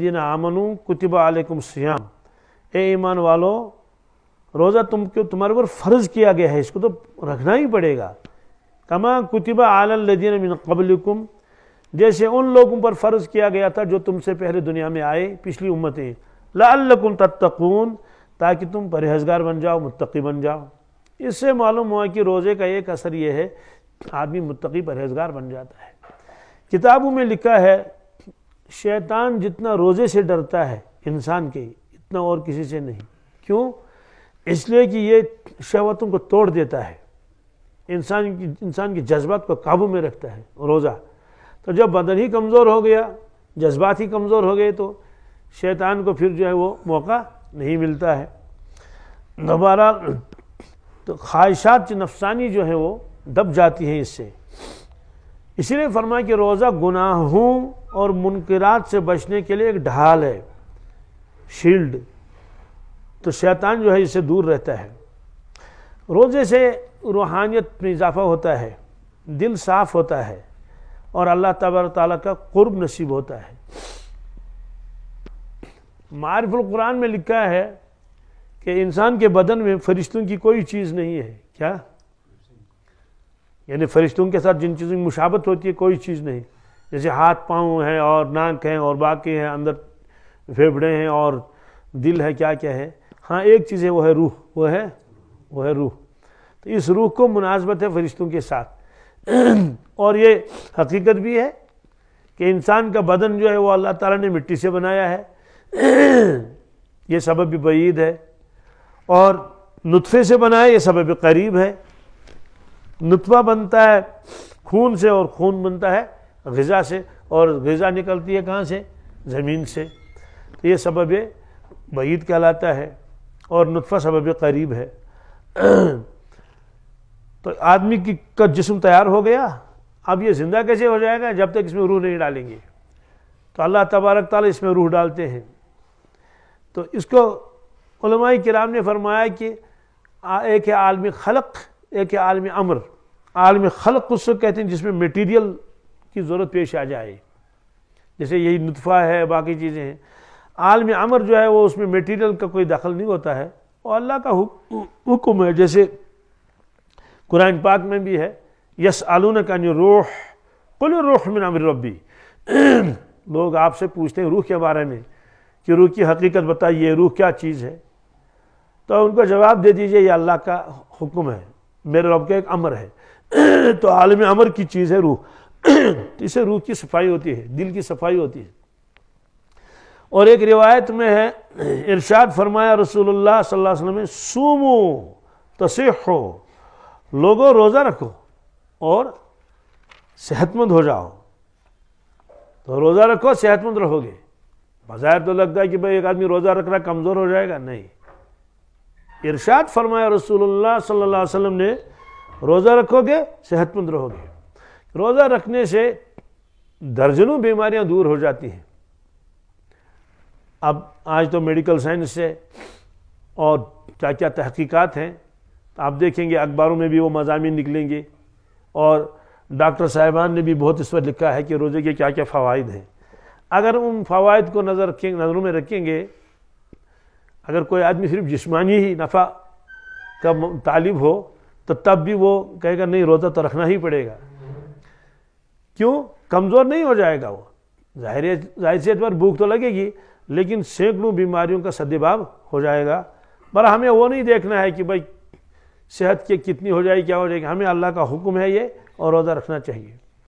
दिन आमनू कुतब आलकुम सियाम ए ईमान वालो रोज़ा तुम क्यों तुम्हारे ऊपर फ़र्ज़ किया गया है इसको तो रखना ही पड़ेगा कमा कुतब आलदीन मिन कबलकुम जैसे उन लोगों पर फ़र्ज़ किया गया था जो तुमसे पहले दुनिया में आए पिछली उम्मतें लाकुम तत्कून ताकि तुम परहेजगार बन जाओ मुतकी बन जाओ इससे मालूम हुआ कि रोज़े का एक असर यह है आदमी मुतकी परहेजगार बन जाता है किताबों में लिखा है शैतान जितना रोज़े से डरता है इंसान के इतना और किसी से नहीं क्यों इसलिए कि ये शहवतों को तोड़ देता है इंसान की इंसान के जज्बात को काबू में रखता है रोज़ा तो जब बदन ही कमज़ोर हो गया जज्बात ही कमज़ोर हो गए तो शैतान को फिर जो है वो मौका नहीं मिलता है दोबारा तो ख्वाहिशात नफसानी जो है वो दब जाती हैं इससे इसीलिए फरमाया कि रोज़ा गुनाहों और मुनकरात से बचने के लिए एक ढाल है शील्ड तो शैतान जो है इससे दूर रहता है रोज़े से रूहानियत में इजाफा होता है दिल साफ होता है और अल्लाह तबर ताली का कुर्ब नसीब होता है मारफुल कुरान में लिखा है कि इंसान के बदन में फरिश्तों की कोई चीज़ नहीं है क्या यानी फरिश्तों के साथ जिन चीज़ों की मुशाबत होती है कोई चीज़ नहीं जैसे हाथ पाँव हैं और नाक हैं और बाकी हैं अंदर फेफड़े हैं और दिल है क्या क्या है हाँ एक चीज़ है वो है रूह वो है वो है रूह तो इस रूह को मुनासबत है फरिश्तों के साथ और ये हकीकत भी है कि इंसान का बदन जो है वो अल्लाह ताला ने मिट्टी से बनाया है ये सबब भी है और नुतफ़े से बनाया ये सबब करीब है नुतवा बनता है खून से और खून बनता है गज़ा से और गज़ा निकलती है कहाँ से ज़मीन से तो ये सबब मईद कहलाता है और नुफ़ा सबब करीब है तो आदमी की का जिसम तैयार हो गया अब ये ज़िंदा कैसे हो जाएगा जब तक इसमें रूह नहीं डालेंगे तो अल्लाह तबारक ताल इसमें रूह डालते हैं तो इसको कराम ने फरमाया कि एक है आलमी खलक एक है आलमी अमर आलमी खलक उसको कहते हैं जिसमें मटीरियल की ज़रूरत पेश आ जाए जैसे यही नुतफ़ा है बाकी चीज़ें हैं आलम अमर जो है वो उसमें मटेरियल का कोई दखल नहीं होता है और अल्लाह का हुक्म है जैसे कुरान पाक में भी है यस आलून का रूह कुल रूह में नाम रबी लोग आपसे पूछते हैं रूह के बारे में कि रूह की हकीकत बताइए रूह क्या चीज़ है तो उनको जवाब दे दीजिए ये अल्लाह का हुक्म है मेरे रब का एक अमर है तो आलम अमर की चीज़ है रूह तो रूह की सफाई होती है दिल की सफाई होती है और एक रिवायत में है इरशाद फरमाया रसूलुल्लाह सल्लल्लाहु अलैहि वसल्लम सूमो तसेहो लोगों रोज़ा रखो और सेहतमंद हो जाओ तो रोज़ा रखो सेहतमंद रहोगे बाजार तो लगता है कि भाई एक आदमी रोज़ा रख रहा कमज़ोर हो जाएगा नहीं इरशाद फरमाया रसूलुल्लाह सल्लल्लाहु अलैहि वसल्लम ने रोज़ा रखोगे सेहतमंद रहोगे रोज़ा रखने से दर्जनों बीमारियां दूर हो जाती हैं अब आज तो मेडिकल साइंस से और क्या क्या तहकीकात हैं तो आप देखेंगे अखबारों में भी वो मजामी निकलेंगे और डॉक्टर साहिबान ने भी बहुत इस पर लिखा है कि रोज़े के क्या क्या फ़वाद हैं अगर उन फ़वाद को नज़र रखें नज़रों में रखेंगे अगर कोई आदमी सिर्फ जिसमानी ही नफ़ा का तालिब हो तो तब भी वो कहेगा नहीं रोज़ा तो रखना ही पड़ेगा क्यों कमज़ोर नहीं हो जाएगा वो जाहिर जाहिर सी पर भूख तो लगेगी लेकिन सैकड़ों बीमारियों का सदभाव हो जाएगा पर हमें वो नहीं देखना है कि भाई सेहत के कितनी हो जाएगी क्या हो जाएगी हमें अल्लाह का हुक्म है ये और रोज़ा रखना चाहिए